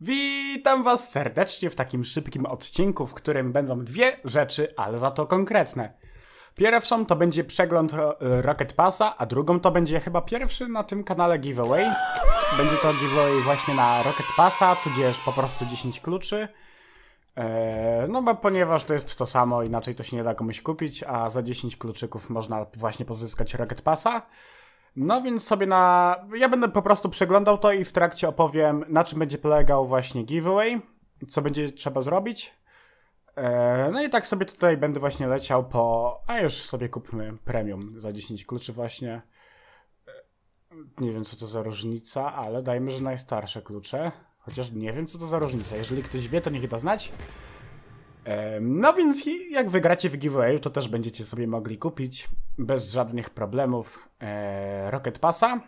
Witam Was serdecznie w takim szybkim odcinku, w którym będą dwie rzeczy, ale za to konkretne. Pierwszą to będzie przegląd ro Rocket Passa, a drugą to będzie chyba pierwszy na tym kanale giveaway. Będzie to giveaway właśnie na Rocket Passa, tudzież po prostu 10 kluczy. Eee, no bo ponieważ to jest to samo, inaczej to się nie da komuś kupić, a za 10 kluczyków można właśnie pozyskać Rocket Passa. No więc sobie na. Ja będę po prostu przeglądał to i w trakcie opowiem, na czym będzie polegał właśnie giveaway, co będzie trzeba zrobić. E, no i tak sobie tutaj będę właśnie leciał po. A już sobie kupmy premium za 10 kluczy, właśnie. E, nie wiem, co to za różnica, ale dajmy, że najstarsze klucze. Chociaż nie wiem, co to za różnica. Jeżeli ktoś wie, to niech da znać. No więc jak wygracie w giveawayu, to też będziecie sobie mogli kupić bez żadnych problemów e, Rocket Passa.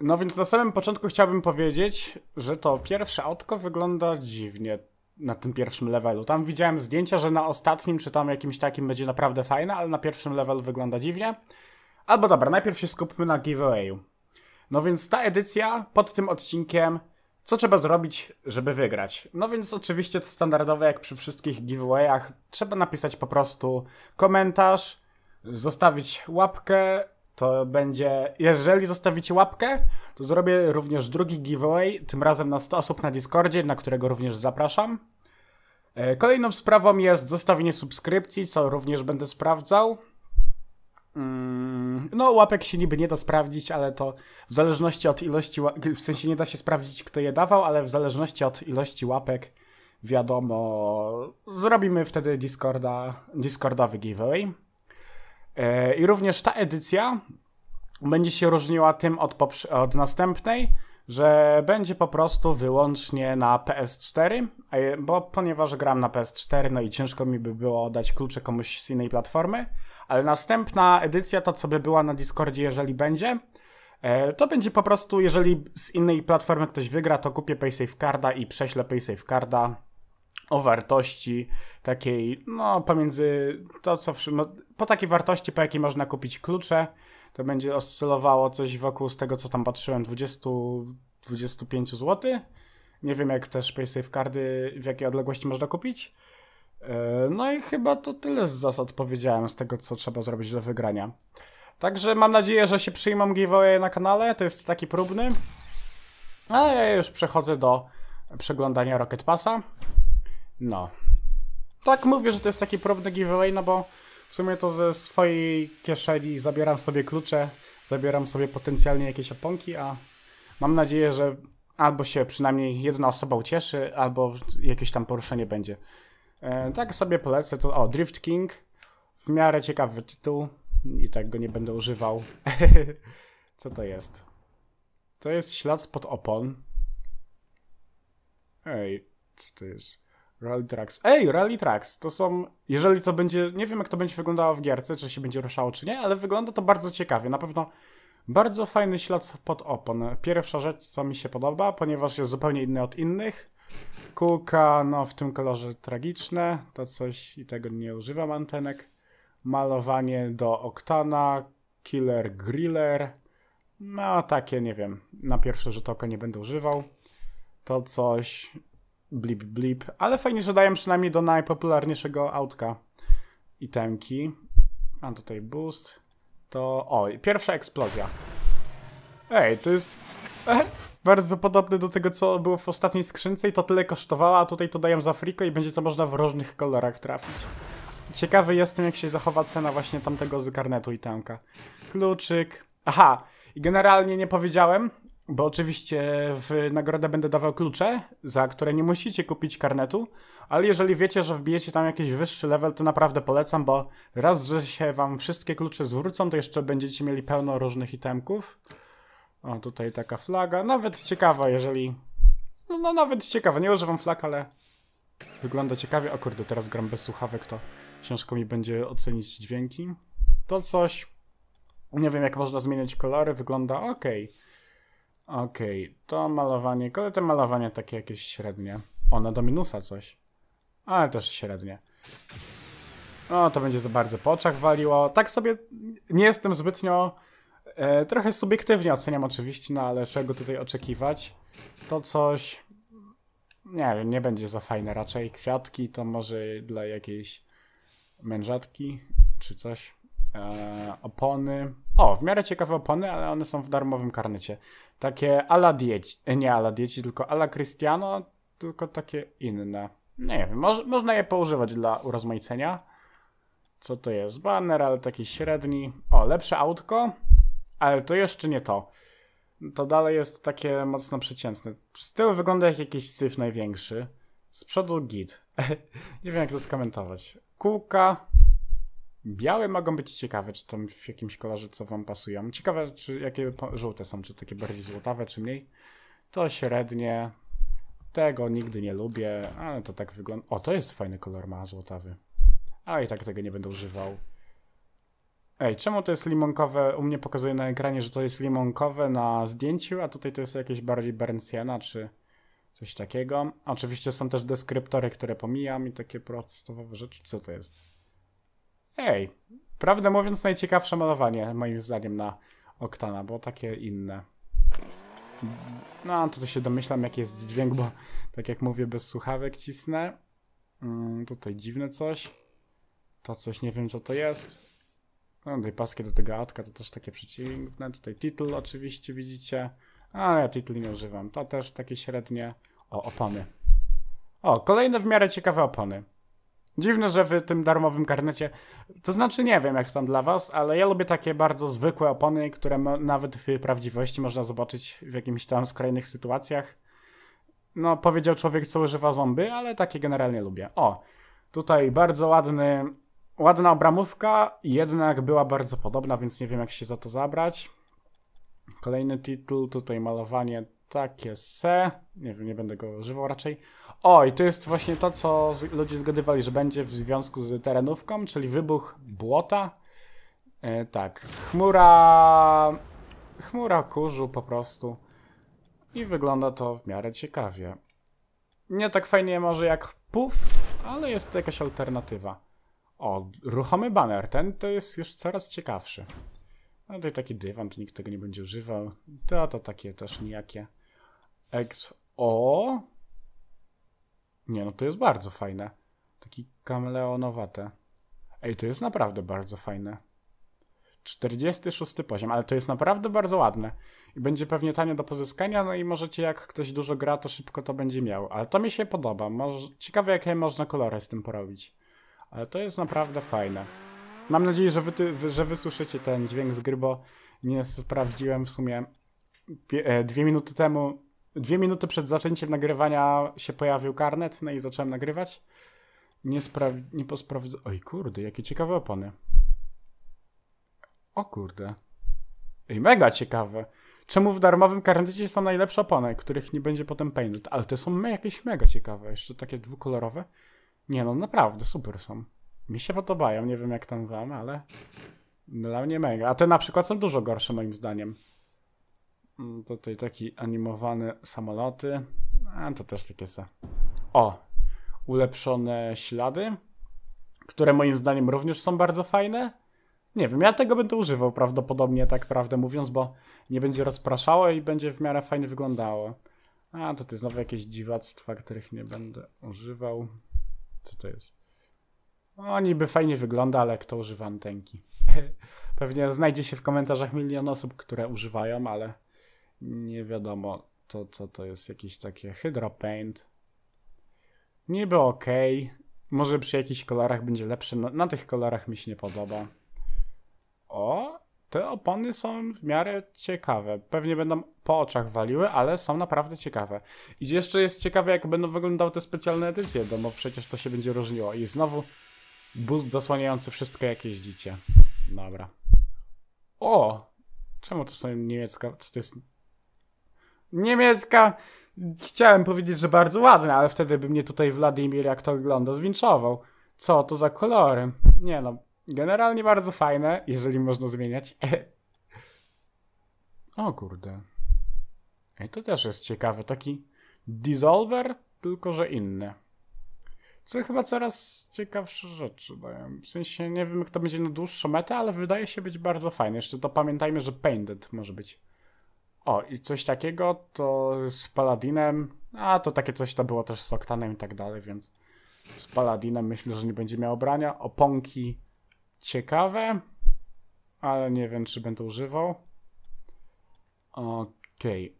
No więc na samym początku chciałbym powiedzieć, że to pierwsze autko wygląda dziwnie na tym pierwszym levelu. Tam widziałem zdjęcia, że na ostatnim czy tam jakimś takim będzie naprawdę fajne, ale na pierwszym levelu wygląda dziwnie. Albo dobra, najpierw się skupmy na giveawayu. No więc ta edycja pod tym odcinkiem co trzeba zrobić, żeby wygrać? No więc oczywiście to standardowe jak przy wszystkich giveawayach. Trzeba napisać po prostu komentarz, zostawić łapkę, to będzie... Jeżeli zostawicie łapkę, to zrobię również drugi giveaway, tym razem na 100 osób na Discordzie, na którego również zapraszam. E, kolejną sprawą jest zostawienie subskrypcji, co również będę sprawdzał. Mm, no, łapek się niby nie da sprawdzić, ale to w zależności od ilości, w sensie nie da się sprawdzić, kto je dawał, ale w zależności od ilości łapek, wiadomo, zrobimy wtedy Discorda, Discordowy giveaway. E, I również ta edycja będzie się różniła tym od, od następnej, że będzie po prostu wyłącznie na PS4, bo ponieważ gram na PS4, no i ciężko mi by było dać klucze komuś z innej platformy, ale następna edycja, to co by była na Discordzie, jeżeli będzie, e, to będzie po prostu, jeżeli z innej platformy ktoś wygra, to kupię PaySafe Carda i prześlę PaySafe Carda o wartości takiej, no pomiędzy to, co no, po takiej wartości, po jakiej można kupić klucze, to będzie oscylowało coś wokół z tego, co tam patrzyłem, 20, 25 zł. Nie wiem, jak też PaySafe Cardy, w jakiej odległości można kupić. E, no i chyba to tyle z zasad powiedziałem z tego, co trzeba zrobić do wygrania. Także mam nadzieję, że się przyjmą giveaway na kanale, to jest taki próbny. A ja już przechodzę do przeglądania Rocket Passa. No. Tak mówię, że to jest taki próbny giveaway, no bo w sumie to ze swojej kieszeni zabieram sobie klucze, zabieram sobie potencjalnie jakieś oponki, a mam nadzieję, że albo się przynajmniej jedna osoba ucieszy, albo jakieś tam poruszenie będzie. E, tak sobie polecę to, o, Drift King, w miarę ciekawy tytuł i tak go nie będę używał. Co to jest? To jest ślad spod opon. Ej, co to jest? Rally Tracks. Ej, Rally Tracks, to są, jeżeli to będzie, nie wiem jak to będzie wyglądało w gierce, czy się będzie ruszało, czy nie, ale wygląda to bardzo ciekawie, na pewno bardzo fajny ślad spod opon. Pierwsza rzecz, co mi się podoba, ponieważ jest zupełnie inny od innych, Kulka, no w tym kolorze tragiczne, to coś i tego nie używam antenek. Malowanie do Oktana, Killer Griller, no takie nie wiem, na pierwsze, rzut oka nie będę używał. To coś blip blip, ale fajnie, że dają przynajmniej do najpopularniejszego autka itemki. Mam tutaj boost. To... o, pierwsza eksplozja. Ej, to jest bardzo podobny do tego, co było w ostatniej skrzynce i to tyle kosztowało, a tutaj to dają za friko i będzie to można w różnych kolorach trafić. Ciekawy jestem, jak się zachowa cena właśnie tamtego z karnetu i tamka. Kluczyk. Aha, i generalnie nie powiedziałem, bo oczywiście w nagrodę będę dawał klucze, za które nie musicie kupić karnetu, ale jeżeli wiecie, że wbijecie tam jakiś wyższy level, to naprawdę polecam, bo raz, że się wam wszystkie klucze zwrócą, to jeszcze będziecie mieli pełno różnych itemków. O, tutaj taka flaga. Nawet ciekawa, jeżeli... No, no nawet ciekawa. Nie używam flag, ale wygląda ciekawie. O kurde, teraz gram bez słuchawek, to ciężko mi będzie ocenić dźwięki. To coś... Nie wiem, jak można zmieniać kolory. Wygląda ok. Ok, to malowanie. Kolejne te takie jakieś średnie. Ona do minusa coś. Ale też średnie. No, to będzie za bardzo po oczach waliło. Tak sobie nie jestem zbytnio E, trochę subiektywnie oceniam oczywiście, no ale czego tutaj oczekiwać? To coś, nie wiem, nie będzie za fajne raczej. Kwiatki to może dla jakiejś mężatki czy coś. E, opony. O, w miarę ciekawe opony, ale one są w darmowym karnecie. Takie ala dieci, e, nie ala dieci, tylko ala Cristiano, tylko takie inne. Nie wiem, moż, można je poużywać dla urozmaicenia. Co to jest? Banner, ale taki średni. O, lepsze autko. Ale to jeszcze nie to. To dalej jest takie mocno przeciętne. Z tyłu wygląda jak jakiś syf największy. Z przodu git. nie wiem jak to skomentować. Kółka. Białe mogą być ciekawe, czy tam w jakimś kolorze co wam pasują. Ciekawe, czy jakie żółte są, czy takie bardziej złotawe, czy mniej. To średnie. Tego nigdy nie lubię, ale to tak wygląda. O, to jest fajny kolor, ma złotawy. A i tak tego nie będę używał. Ej, czemu to jest limonkowe? U mnie pokazuje na ekranie, że to jest limonkowe na zdjęciu, a tutaj to jest jakieś bardziej Bernsiana czy coś takiego. Oczywiście są też deskryptory, które pomijam i takie podstawowe rzeczy. Co to jest? Ej, prawdę mówiąc najciekawsze malowanie moim zdaniem na Oktana, bo takie inne. No, to się domyślam jaki jest dźwięk, bo tak jak mówię, bez słuchawek cisnę. Mm, tutaj dziwne coś. To coś, nie wiem co to jest. No, tutaj paskie do tego atka to też takie przeciwne. Tutaj title oczywiście widzicie. Ale ja title nie używam. To też takie średnie. O, opony. O, kolejne w miarę ciekawe opony. Dziwne, że w tym darmowym karnecie, to znaczy nie wiem jak tam dla was, ale ja lubię takie bardzo zwykłe opony, które nawet w prawdziwości można zobaczyć w jakimś tam skrajnych sytuacjach. No, powiedział człowiek, co używa zombie, ale takie generalnie lubię. O, tutaj bardzo ładny Ładna obramówka, jednak była bardzo podobna, więc nie wiem jak się za to zabrać. Kolejny tytuł, tutaj malowanie takie se. Nie wiem, nie będę go używał raczej. O, i to jest właśnie to, co ludzie zgadywali, że będzie w związku z terenówką, czyli wybuch błota. E, tak, chmura... Chmura kurzu po prostu. I wygląda to w miarę ciekawie. Nie tak fajnie może jak puf, ale jest to jakaś alternatywa. O, ruchomy banner. Ten to jest już coraz ciekawszy. No tutaj taki dywan, to nikt tego nie będzie używał. To, to takie też nijakie. Ex o! Nie, no to jest bardzo fajne. Taki kameleonowate. Ej, to jest naprawdę bardzo fajne. 46 poziom, ale to jest naprawdę bardzo ładne. I będzie pewnie tanie do pozyskania, no i możecie jak ktoś dużo gra, to szybko to będzie miał. Ale to mi się podoba. Ciekawe jakie można kolory z tym porobić. Ale to jest naprawdę fajne. Mam nadzieję, że wy, ty, że wysłyszycie ten dźwięk z gry, bo nie sprawdziłem w sumie e, dwie minuty temu, dwie minuty przed zaczęciem nagrywania się pojawił karnet, no i zacząłem nagrywać. Nie, spra nie posprawdzę... Oj kurde, jakie ciekawe opony. O kurde. Ej, mega ciekawe. Czemu w darmowym karnecie są najlepsze opony, których nie będzie potem painted? Ale te są jakieś mega ciekawe, jeszcze takie dwukolorowe. Nie no, naprawdę, super są. Mi się podobają, nie wiem jak tam wam, ale dla mnie mega. A te na przykład są dużo gorsze moim zdaniem. Mm, tutaj taki animowane samoloty. A to też takie są. O, ulepszone ślady, które moim zdaniem również są bardzo fajne. Nie wiem, ja tego będę używał prawdopodobnie, tak prawdę mówiąc, bo nie będzie rozpraszało i będzie w miarę fajnie wyglądało. A, to ty znowu jakieś dziwactwa, których nie będę używał. Co to jest? No, niby fajnie wygląda, ale kto używa antenki? Pewnie znajdzie się w komentarzach milion osób, które używają, ale nie wiadomo, to co to jest. Jakieś takie hydropaint. Niby ok. Może przy jakichś kolorach będzie lepszy. Na, na tych kolorach mi się nie podoba. O, te opony są w miarę ciekawe. Pewnie będą po oczach waliły, ale są naprawdę ciekawe. I jeszcze jest ciekawe, jak będą wyglądały te specjalne edycje, no bo przecież to się będzie różniło. I znowu boost zasłaniający wszystko, jak jeździcie. Dobra. O! Czemu to są niemiecka? Co to jest? Niemiecka! Chciałem powiedzieć, że bardzo ładne, ale wtedy by mnie tutaj Wladimir, jak to ogląda, zwinczował. Co to za kolory? Nie no, Generalnie bardzo fajne, jeżeli można zmieniać. o kurde. I to też jest ciekawe. Taki Dissolver, tylko że inny. Co chyba coraz ciekawsze rzeczy dają. W sensie nie wiem, kto będzie na dłuższą metę, ale wydaje się być bardzo fajny. Jeszcze to pamiętajmy, że Painted może być. O, i coś takiego to z Paladinem. A to takie coś to było też z Oktanem i tak dalej, więc z Paladinem myślę, że nie będzie miał brania. Oponki ciekawe, ale nie wiem, czy będę używał. Okej. Okay.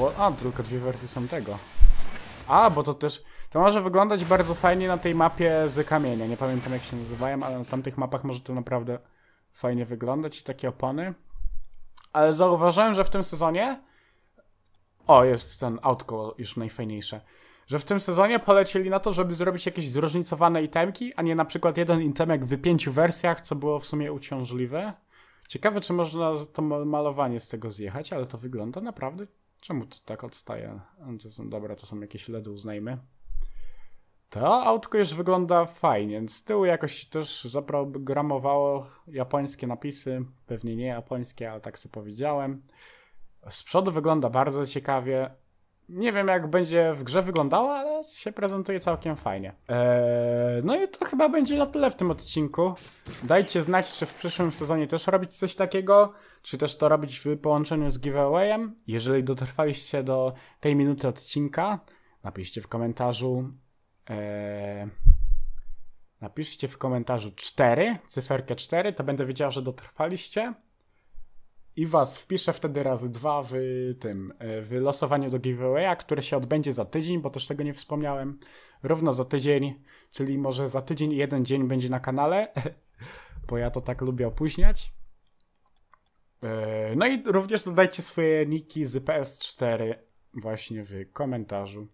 O, a, tylko dwie wersje są tego. A, bo to też... To może wyglądać bardzo fajnie na tej mapie z kamienia. Nie pamiętam, jak się nazywają, ale na tamtych mapach może to naprawdę fajnie wyglądać i takie opony. Ale zauważyłem, że w tym sezonie... O, jest ten outcall już najfajniejsze że w tym sezonie polecieli na to, żeby zrobić jakieś zróżnicowane itemki, a nie na przykład jeden itemek w pięciu wersjach, co było w sumie uciążliwe. Ciekawe, czy można to malowanie z tego zjechać, ale to wygląda naprawdę... Czemu to tak odstaje? To są, dobra, to są jakieś LEDy, uznajmy. To autko już wygląda fajnie. Z tyłu jakoś też zaprogramowało japońskie napisy. Pewnie nie japońskie, ale tak sobie powiedziałem. Z przodu wygląda bardzo ciekawie. Nie wiem, jak będzie w grze wyglądała, ale się prezentuje całkiem fajnie. Eee, no i to chyba będzie na tyle w tym odcinku. Dajcie znać, czy w przyszłym sezonie też robić coś takiego, czy też to robić w połączeniu z giveawayem. Jeżeli dotrwaliście do tej minuty odcinka, napiszcie w komentarzu. Eee, napiszcie w komentarzu 4, cyferkę 4, to będę wiedział, że dotrwaliście i was wpiszę wtedy razy dwa w tym e, w losowaniu do giveawaya, które się odbędzie za tydzień, bo też tego nie wspomniałem. Równo za tydzień, czyli może za tydzień jeden dzień będzie na kanale, bo ja to tak lubię opóźniać. E, no i również dodajcie swoje niki z PS4 właśnie w komentarzu.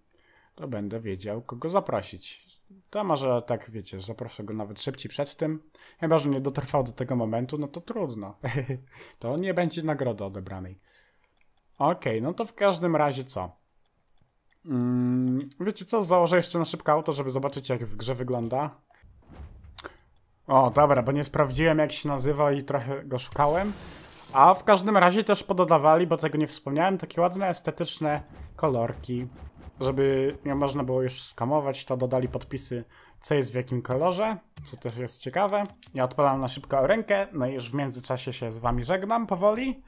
To będę wiedział, kogo zaprosić to może tak, wiecie, zaproszę go nawet szybciej przed tym. Chyba, że nie dotrwał do tego momentu, no to trudno. to nie będzie nagrody odebranej. Okej, okay, no to w każdym razie co? Mm, wiecie co, założę jeszcze na szybko auto, żeby zobaczyć jak w grze wygląda. O, dobra, bo nie sprawdziłem jak się nazywa i trochę go szukałem. A w każdym razie też pododawali, bo tego nie wspomniałem, takie ładne estetyczne kolorki żeby nie można było już skamować, to dodali podpisy, co jest w jakim kolorze, co też jest ciekawe. Ja odpalam na szybko rękę, no i już w międzyczasie się z wami żegnam powoli.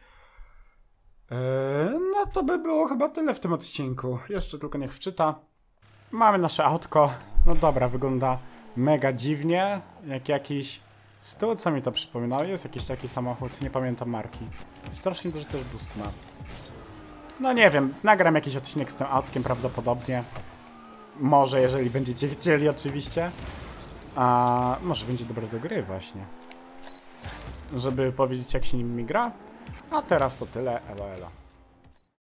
E, no to by było chyba tyle w tym odcinku. Jeszcze tylko niech wczyta. Mamy nasze autko. No dobra, wygląda mega dziwnie, jak jakiś Stół, co mi to przypominało, jest jakiś taki samochód, nie pamiętam marki. Strasznie dużo też boost ma. No nie wiem, nagram jakiś odcinek z tym autkiem prawdopodobnie. Może, jeżeli będziecie chcieli oczywiście. A może będzie dobre do gry właśnie. Żeby powiedzieć jak się nim gra. A teraz to tyle, elo elo.